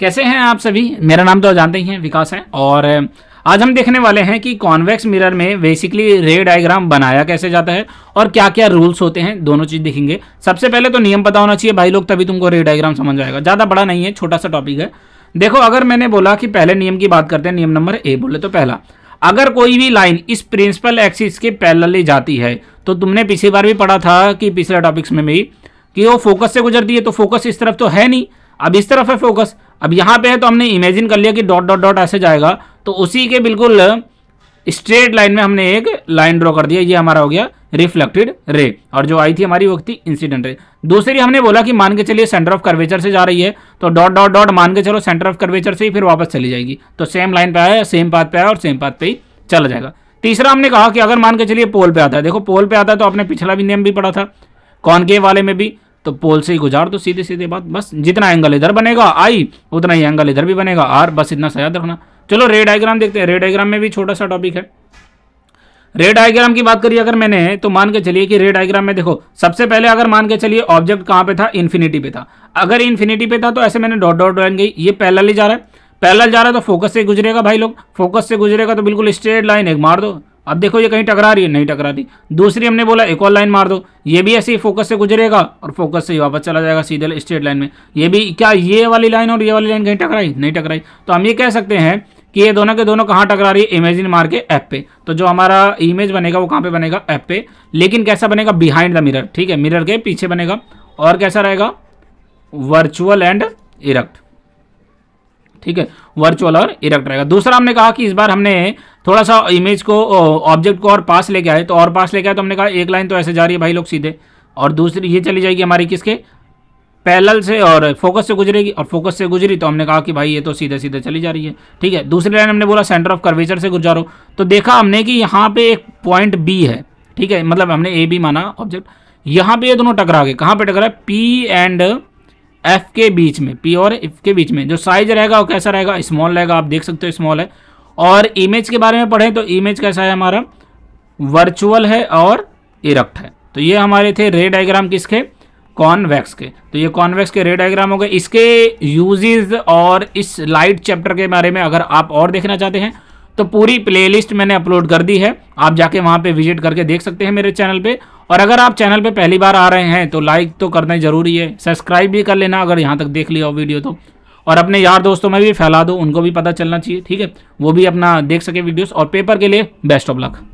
कैसे हैं आप सभी मेरा नाम तो जानते ही हैं विकास है और आज हम देखने वाले हैं कि कॉन्वेक्स मिरर में बेसिकली रे डायग्राम बनाया कैसे जाता है और क्या क्या रूल्स होते हैं दोनों चीज़ देखेंगे सबसे पहले तो नियम पता होना चाहिए भाई लोग तभी तुमको रे डायग्राम समझ आएगा ज़्यादा बड़ा नहीं है छोटा सा टॉपिक है देखो अगर मैंने बोला कि पहले नियम की बात करते हैं नियम नंबर ए बोले तो पहला अगर कोई भी लाइन इस प्रिंसिपल एक्सिस के पैरेलली जाती है तो तुमने पिछली बार भी पढ़ा था कि पिछले टॉपिक्स में भी कि वो फोकस से गुजरती है तो फोकस इस तरफ तो है नहीं अब इस तरफ है फोकस अब यहाँ पे है तो हमने इमेजिन कर लिया कि डॉट डॉट डॉट ऐसे जाएगा तो उसी के बिल्कुल स्ट्रेट लाइन में हमने एक लाइन ड्रॉ कर दिया ये हमारा हो गया रिफ्लेक्टेड रे और जो आई थी हमारी वो थी इंसिडेंट रे दूसरी हमने बोला कि मान के चलिए सेंटर ऑफ कर्वेचर से जा रही है तो डॉट डॉट डॉट मान के चलो सेंटर ऑफ कर्वेचर से ही फिर वापस चली जाएगी तो सेम लाइन पे आया सेम पाथ पे आया और सेम पाथ पे ही चला जाएगा तीसरा हमने कहा कि अगर मान के चलिए पोल पे आता है देखो पोल पे आता है तो आपने पिछला भी नियम भी पढ़ा था कॉनके वाले में भी तो पोल से ही गुजार दो सीधे सीधे बात बस जितना एंगल इधर बनेगा आई उतना ही एंगल इधर भी बनेगा आर बस इतना सा याद रखना चलो रे डायग्राम देखते हैं रे डायग्राम में भी छोटा सा टॉपिक है रे डायग्राम की बात करिए अगर मैंने तो मान के चलिए कि रे डायग्राम में देखो सबसे पहले अगर मान के चलिए ऑब्जेक्ट कहाँ पे था इन्फिनिटी पे था अगर इन्फिनिटी पे था तो ऐसे मैंने डॉट डॉट ड्राइंग गई ये पैरेलल ही जा रहा है पैरेलल जा रहा है तो फोकस से गुजरेगा भाई लोग फोकस से गुजरेगा तो बिल्कुल स्ट्रेट लाइन एक मार दो अब देखो ये कहीं टकरा रही है नहीं टकरा रही दूसरी हमने बोला एक और लाइन मार दो ये भी ऐसे ही फोकस से गुजरेगा और फोकस से ही वापस चला जाएगा सीधे स्ट्रेट लाइन में ये भी क्या ये वाली लाइन और ये वाली लाइन कहीं टकराई नहीं टकराई तो हम ये कह सकते हैं कि ये दोनों के दोनों कहाँ टकरा रही है इमेजिन मार के ऐप पे तो जो हमारा इमेज बनेगा वो कहाँ पे बनेगा ऐप पे लेकिन कैसा बनेगा बिहाइंड द मिरर ठीक है मिरर के पीछे बनेगा और कैसा रहेगा वर्चुअल एंड इरक्ट ठीक है वर्चुअल और इरेक्ट रहेगा दूसरा हमने कहा कि इस बार हमने थोड़ा सा इमेज को ऑब्जेक्ट को और पास लेके आए तो और पास लेके आए तो हमने कहा एक लाइन तो ऐसे जा रही है भाई लोग सीधे और दूसरी ये चली जाएगी हमारी किसके पैरेलल से और फोकस से गुजरेगी और फोकस से गुजरी तो हमने कहा कि भाई ये तो सीधे सीधे चली जा रही है ठीक है दूसरी लाइन हमने बोला सेंटर ऑफ कर्वेचर से गुजारो तो देखा हमने कि यहाँ पे एक पॉइंट बी है ठीक है मतलब हमने ए बी माना ऑब्जेक्ट यहाँ पे ये दोनों टकरा गए कहाँ पे टकरा पी एंड एफ के बीच में पी और एफ के बीच में जो साइज रहेगा वो कैसा रहेगा स्मॉल रहेगा आप देख सकते हो स्मॉल है और इमेज के बारे में पढ़ें तो इमेज कैसा है हमारा वर्चुअल है और इरक्ट है तो ये हमारे थे रे डायग्राम किसके कॉन्वेक्स के तो ये कॉन्वेक्स के रे डायग्राम हो गए इसके यूजेज और इस लाइट चैप्टर के बारे में अगर आप और देखना चाहते हैं तो पूरी प्लेलिस्ट मैंने अपलोड कर दी है आप जाके वहाँ पे विजिट करके देख सकते हैं मेरे चैनल पे और अगर आप चैनल पे पहली बार आ रहे हैं तो लाइक तो करना ज़रूरी है सब्सक्राइब भी कर लेना अगर यहाँ तक देख लिया हो वीडियो तो और अपने यार दोस्तों में भी फैला दो उनको भी पता चलना चाहिए ठीक है वो भी अपना देख सके वीडियोस और पेपर के लिए बेस्ट ऑफ लक